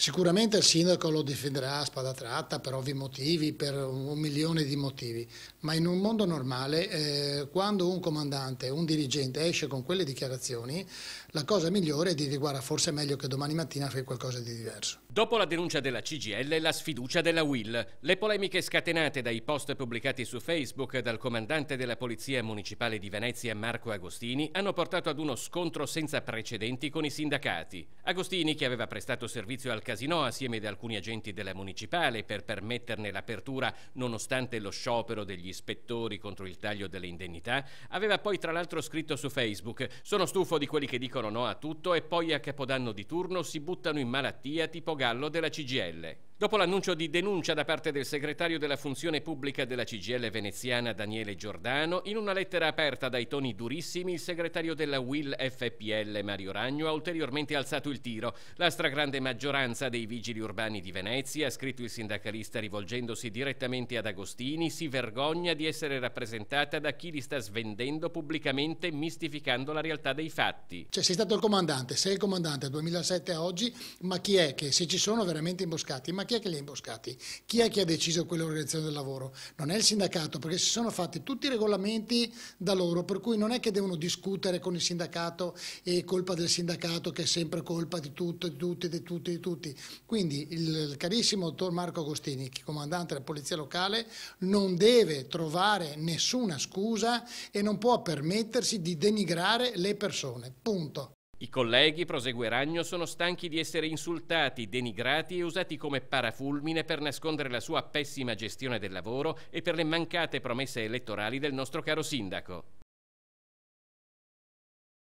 Sicuramente il sindaco lo difenderà a spada tratta per ovvi motivi, per un milione di motivi, ma in un mondo normale eh, quando un comandante, un dirigente esce con quelle dichiarazioni, la cosa migliore è di guarda forse è meglio che domani mattina fai qualcosa di diverso. Dopo la denuncia della CGL e la sfiducia della Will, le polemiche scatenate dai post pubblicati su Facebook dal comandante della Polizia Municipale di Venezia Marco Agostini hanno portato ad uno scontro senza precedenti con i sindacati. Agostini, che aveva prestato servizio al casino assieme ad alcuni agenti della municipale per permetterne l'apertura nonostante lo sciopero degli ispettori contro il taglio delle indennità, aveva poi tra l'altro scritto su Facebook «Sono stufo di quelli che dicono no a tutto e poi a Capodanno di turno si buttano in malattia tipo gallo della CGL». Dopo l'annuncio di denuncia da parte del segretario della funzione pubblica della CGL veneziana Daniele Giordano, in una lettera aperta dai toni durissimi, il segretario della WIL FPL Mario Ragno ha ulteriormente alzato il tiro. La stragrande maggioranza dei vigili urbani di Venezia, ha scritto il sindacalista rivolgendosi direttamente ad Agostini, si vergogna di essere rappresentata da chi li sta svendendo pubblicamente, mistificando la realtà dei fatti. Cioè sei stato il comandante, sei il comandante dal 2007 a oggi, ma chi è che se ci sono veramente imboscati? Ma chi è che li ha imboscati? Chi è che ha deciso quell'organizzazione del lavoro? Non è il sindacato, perché si sono fatti tutti i regolamenti da loro, per cui non è che devono discutere con il sindacato e colpa del sindacato che è sempre colpa di tutto, di tutti, di tutti, di tutti. Quindi il carissimo dottor Marco Agostini, comandante della Polizia Locale, non deve trovare nessuna scusa e non può permettersi di denigrare le persone. Punto. I colleghi, prosegue Ragno, sono stanchi di essere insultati, denigrati e usati come parafulmine per nascondere la sua pessima gestione del lavoro e per le mancate promesse elettorali del nostro caro sindaco.